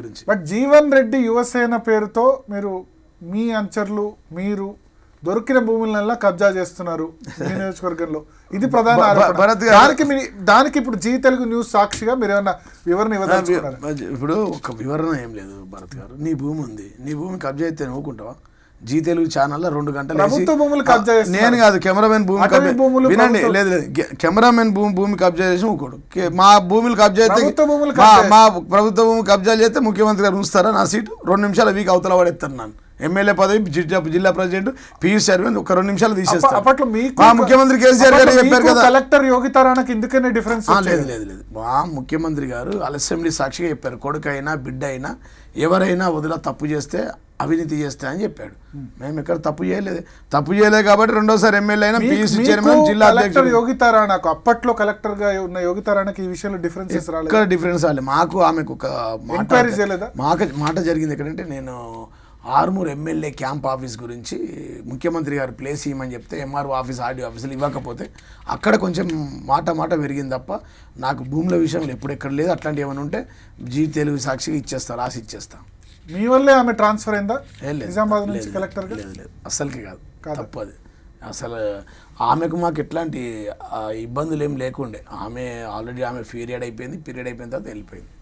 గురించి బట్ జీవన్ రెడ్డి యువసేన పేరుతో మీరు మీ అంచర్లు మీరు దొరికిన భూములనల్లా కబ్జా చేస్తున్నారు నియోజకవర్గంలో ఇది ప్రధాన దానికి దానికి ఇప్పుడు జీ తెలుగు న్యూస్ సాక్షిగా మీరు ఏమన్నా వివరణ ఇవ్వదాలి ఇప్పుడు ఒక వివరణ ఏం లేదు భరత్ గారు నీ భూమి ఉంది నీ భూమి కబ్జా అయితే నవ్వుకుంటావా జీ తెలుగు ఛానల్ రెండు గంటలు భూములు నేను కాదు కెమెరామెన్ భూమి వినండి లేదు లేదు కెమెరామెన్ భూమి భూమి కబ్జా చేసి ఒకడు మా భూమిని కబ్జా అయితే మా ప్రభుత్వ భూమి కబ్జా చేస్తే ముఖ్యమంత్రి గారు ఉంచుతారా నా సీటు రెండు నిమిషాలు వీక్ అవతల పడేస్తాను నన్ను ఎమ్మెల్యే పదవి జిల్లా ప్రెసిడెంట్ పీయూష్ చైర్మన్ ఒక రెండు నిమిషాలు తీసేస్తారు అప్పట్లో మీకు ముఖ్యమంత్రి కేసీఆర్ గారు చెప్పారు కదా కలెక్టర్ యోగితారానికి ఎందుకనే డిఫరెన్స్ లేదు లేదు లేదు మా ముఖ్యమంత్రి గారు అసెంబ్లీ సాక్షిగా చెప్పారు కొడుకు అయినా బిడ్డ అయినా ఎవరైనా వదిలా తప్పు చేస్తే అవినీతి చేస్తే అని చెప్పాడు మేము ఎక్కడ తప్పు చేయలేదు తప్పు చేయలేదు కాబట్టి రెండోసారి ఎమ్మెల్యే అయినా పీఎస్సీ చైర్మన్ జిల్లా యోగితారాణకు అప్పట్లో కలెక్టర్ గా ఉన్న యోగితారాణకి ఈ విషయంలో డిఫరెన్స్ ఇక్కడ డిఫరెన్స్ రాలేదు మాకు ఆమెకు ఒక మాట మాకు మాట జరిగింది ఎక్కడంటే నేను ఆర్మూర్ ఎమ్మెల్యే క్యాంప్ ఆఫీస్ గురించి ముఖ్యమంత్రి గారు ప్లేస్ ఇవ్వమని చెప్తే ఎంఆర్ఓ ఆఫీస్ ఆర్డీఓ ఆఫీసులు ఇవ్వకపోతే అక్కడ కొంచెం మాట మాట పెరిగింది తప్ప నాకు భూముల విషయంలో ఎప్పుడెక్కడ లేదు అట్లాంటివి ఏమైనా ఉంటే జీ తెలుగు సాక్షిగా ఇచ్చేస్తా రాసి ఇచ్చేస్తాను మీ వల్లే ఆమె ట్రాన్స్ఫర్ అయిందా నిజామాబాద్ నుంచి కలెక్టర్ లేదు లేదు అసలుకి కాదు తప్పది అసలు ఆమెకు మాకు ఎట్లాంటి ఇబ్బందులు ఏం లేకుండే ఆమె ఆల్రెడీ ఆమె పీరియడ్ అయిపోయింది పీరియడ్ అయిపోయిన తర్వాత వెళ్ళిపోయింది